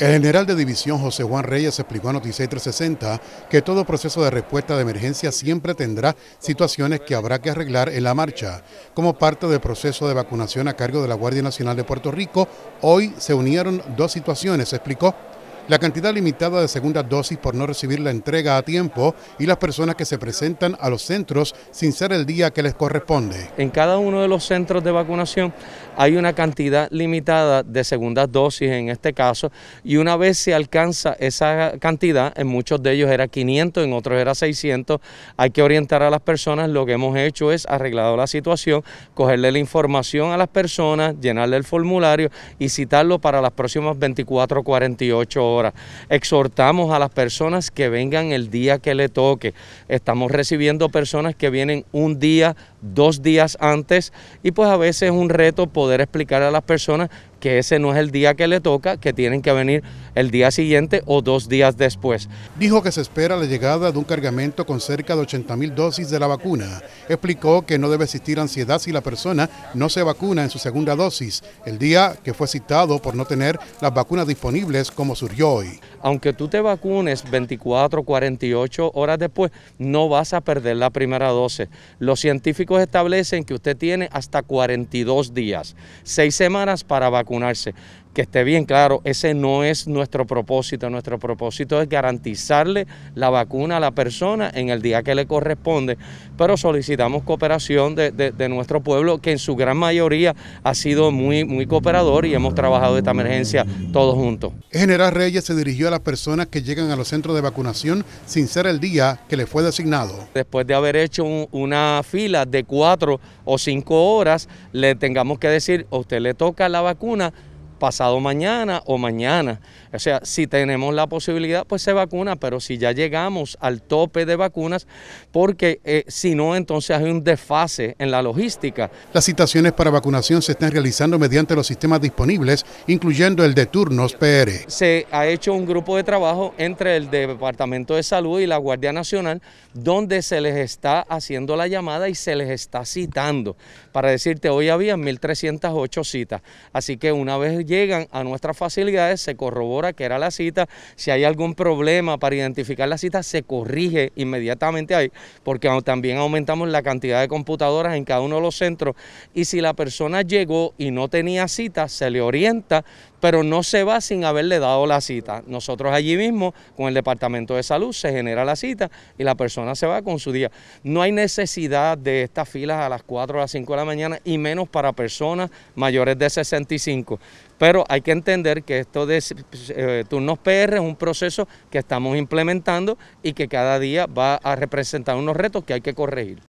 El general de división José Juan Reyes explicó a Noticias 360 que todo proceso de respuesta de emergencia siempre tendrá situaciones que habrá que arreglar en la marcha. Como parte del proceso de vacunación a cargo de la Guardia Nacional de Puerto Rico, hoy se unieron dos situaciones, explicó la cantidad limitada de segundas dosis por no recibir la entrega a tiempo y las personas que se presentan a los centros sin ser el día que les corresponde. En cada uno de los centros de vacunación hay una cantidad limitada de segundas dosis en este caso y una vez se alcanza esa cantidad, en muchos de ellos era 500, en otros era 600, hay que orientar a las personas, lo que hemos hecho es arreglado la situación, cogerle la información a las personas, llenarle el formulario y citarlo para las próximas 24 48 horas Exhortamos a las personas que vengan el día que le toque. Estamos recibiendo personas que vienen un día, dos días antes y pues a veces es un reto poder explicar a las personas que ese no es el día que le toca, que tienen que venir el día siguiente o dos días después. Dijo que se espera la llegada de un cargamento con cerca de 80.000 dosis de la vacuna. Explicó que no debe existir ansiedad si la persona no se vacuna en su segunda dosis, el día que fue citado por no tener las vacunas disponibles como surgió hoy. Aunque tú te vacunes 24, 48 horas después, no vas a perder la primera dosis. Los científicos establecen que usted tiene hasta 42 días, seis semanas para vacunar unarse que esté bien claro, ese no es nuestro propósito. Nuestro propósito es garantizarle la vacuna a la persona en el día que le corresponde, pero solicitamos cooperación de, nuestro pueblo, que en su gran mayoría ha sido muy, muy cooperador y hemos trabajado esta emergencia todos juntos. General Reyes se dirigió a las personas que llegan a los centros de vacunación sin ser el día que le fue designado. Después de haber hecho una fila de cuatro o cinco horas, le tengamos que decir, a usted le toca la vacuna pasado mañana o mañana. O sea, si tenemos la posibilidad, pues se vacuna, pero si ya llegamos al tope de vacunas, porque eh, si no, entonces hay un desfase en la logística. Las citaciones para vacunación se están realizando mediante los sistemas disponibles, incluyendo el de turnos PR. Se ha hecho un grupo de trabajo entre el Departamento de Salud y la Guardia Nacional, donde se les está haciendo la llamada y se les está citando. Para decirte, hoy había 1.308 citas, así que una vez llegan a nuestras facilidades, se corrobora que era la cita, si hay algún problema para identificar la cita, se corrige inmediatamente ahí, porque también aumentamos la cantidad de computadoras en cada uno de los centros y si la persona llegó y no tenía cita, se le orienta pero no se va sin haberle dado la cita. Nosotros allí mismo, con el Departamento de Salud, se genera la cita y la persona se va con su día. No hay necesidad de estas filas a las 4 o las 5 de la mañana y menos para personas mayores de 65. Pero hay que entender que esto de eh, turnos PR es un proceso que estamos implementando y que cada día va a representar unos retos que hay que corregir.